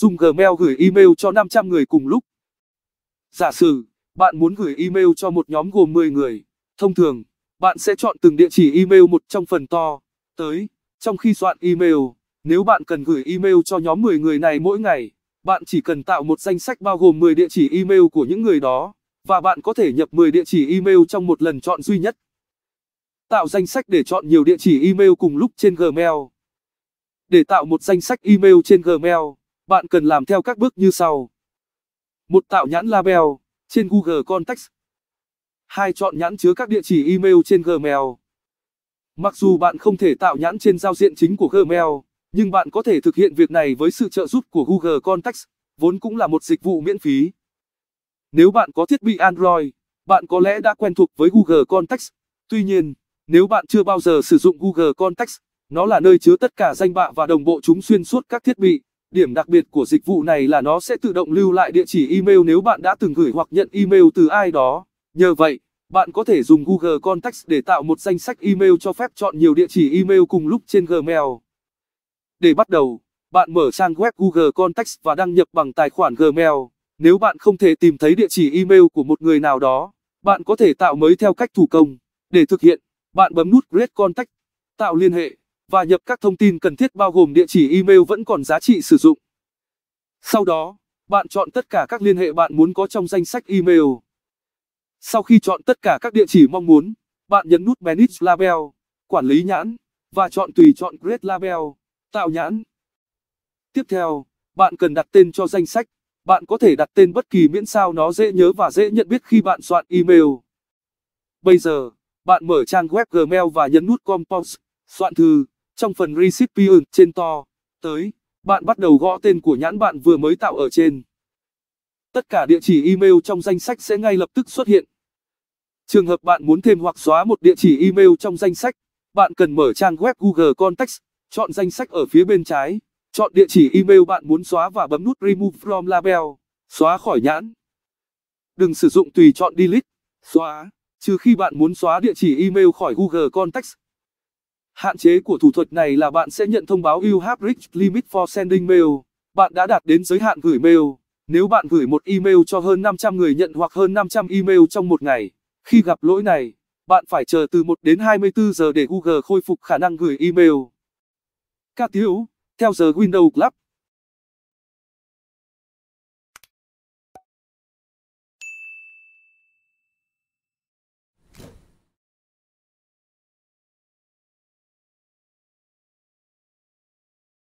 dùng Gmail gửi email cho 500 người cùng lúc. Giả sử, bạn muốn gửi email cho một nhóm gồm 10 người. Thông thường, bạn sẽ chọn từng địa chỉ email một trong phần to, tới. Trong khi soạn email, nếu bạn cần gửi email cho nhóm 10 người này mỗi ngày, bạn chỉ cần tạo một danh sách bao gồm 10 địa chỉ email của những người đó, và bạn có thể nhập 10 địa chỉ email trong một lần chọn duy nhất. Tạo danh sách để chọn nhiều địa chỉ email cùng lúc trên Gmail. Để tạo một danh sách email trên Gmail, bạn cần làm theo các bước như sau. một Tạo nhãn label trên Google Context. hai Chọn nhãn chứa các địa chỉ email trên Gmail. Mặc dù bạn không thể tạo nhãn trên giao diện chính của Gmail, nhưng bạn có thể thực hiện việc này với sự trợ giúp của Google Context, vốn cũng là một dịch vụ miễn phí. Nếu bạn có thiết bị Android, bạn có lẽ đã quen thuộc với Google Context. Tuy nhiên, nếu bạn chưa bao giờ sử dụng Google Context, nó là nơi chứa tất cả danh bạ và đồng bộ chúng xuyên suốt các thiết bị. Điểm đặc biệt của dịch vụ này là nó sẽ tự động lưu lại địa chỉ email nếu bạn đã từng gửi hoặc nhận email từ ai đó. Nhờ vậy, bạn có thể dùng Google Contacts để tạo một danh sách email cho phép chọn nhiều địa chỉ email cùng lúc trên Gmail. Để bắt đầu, bạn mở trang web Google Contacts và đăng nhập bằng tài khoản Gmail. Nếu bạn không thể tìm thấy địa chỉ email của một người nào đó, bạn có thể tạo mới theo cách thủ công. Để thực hiện, bạn bấm nút Create Contact, tạo liên hệ và nhập các thông tin cần thiết bao gồm địa chỉ email vẫn còn giá trị sử dụng. Sau đó, bạn chọn tất cả các liên hệ bạn muốn có trong danh sách email. Sau khi chọn tất cả các địa chỉ mong muốn, bạn nhấn nút Manage Label, quản lý nhãn, và chọn tùy chọn Create Label, tạo nhãn. Tiếp theo, bạn cần đặt tên cho danh sách. Bạn có thể đặt tên bất kỳ miễn sao nó dễ nhớ và dễ nhận biết khi bạn soạn email. Bây giờ, bạn mở trang web Gmail và nhấn nút Compose, soạn thư. Trong phần Recipient trên to, tới, bạn bắt đầu gõ tên của nhãn bạn vừa mới tạo ở trên. Tất cả địa chỉ email trong danh sách sẽ ngay lập tức xuất hiện. Trường hợp bạn muốn thêm hoặc xóa một địa chỉ email trong danh sách, bạn cần mở trang web Google Context, chọn danh sách ở phía bên trái, chọn địa chỉ email bạn muốn xóa và bấm nút Remove from Label, xóa khỏi nhãn. Đừng sử dụng tùy chọn Delete, xóa, trừ khi bạn muốn xóa địa chỉ email khỏi Google Context. Hạn chế của thủ thuật này là bạn sẽ nhận thông báo You have reached limit for sending mail. Bạn đã đạt đến giới hạn gửi mail. Nếu bạn gửi một email cho hơn 500 người nhận hoặc hơn 500 email trong một ngày, khi gặp lỗi này, bạn phải chờ từ 1 đến 24 giờ để Google khôi phục khả năng gửi email. Các tiếu, theo giờ Windows Club